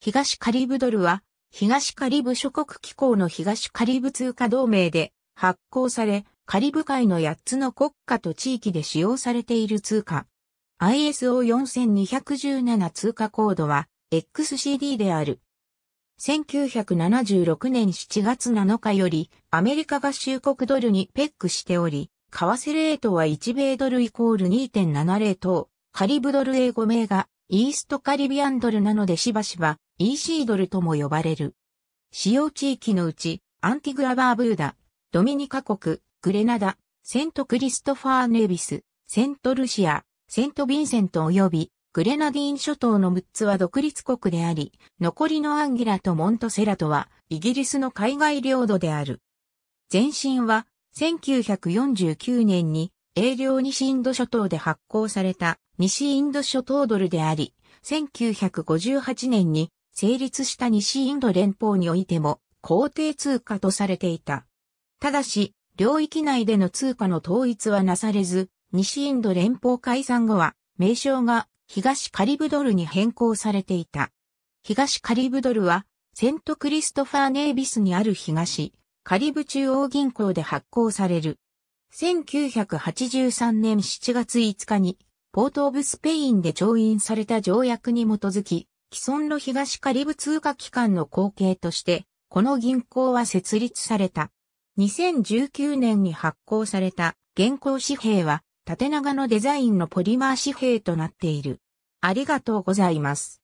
東カリブドルは、東カリブ諸国機構の東カリブ通貨同盟で発行され、カリブ海の8つの国家と地域で使用されている通貨。ISO4217 通貨コードは XCD である。1976年7月7日よりアメリカ合衆国ドルにペックしており、為替レートは1米ドルイコール2.70等、カリブドル英語名がイーストカリビアンドルなのでしばしば、イーシードルとも呼ばれる。使用地域のうち、アンティグアバーブーダ、ドミニカ国、グレナダ、セントクリストファーネビス、セントルシア、セントヴィンセント及び、グレナディーン諸島の6つは独立国であり、残りのアンギラとモントセラとは、イギリスの海外領土である。前身は、1949年に英領西インド諸島で発行された西インド諸島ドルであり、1958年に成立した西インド連邦においても皇帝通貨とされていた。ただし、領域内での通貨の統一はなされず、西インド連邦解散後は、名称が東カリブドルに変更されていた。東カリブドルは、セントクリストファー・ネービスにある東、カリブ中央銀行で発行される1983年7月5日に、ポート・オブ・スペインで調印された条約に基づき、既存の東カリブ通貨機関の後継として、この銀行は設立された。2019年に発行された現行紙幣は、縦長のデザインのポリマー紙幣となっている。ありがとうございます。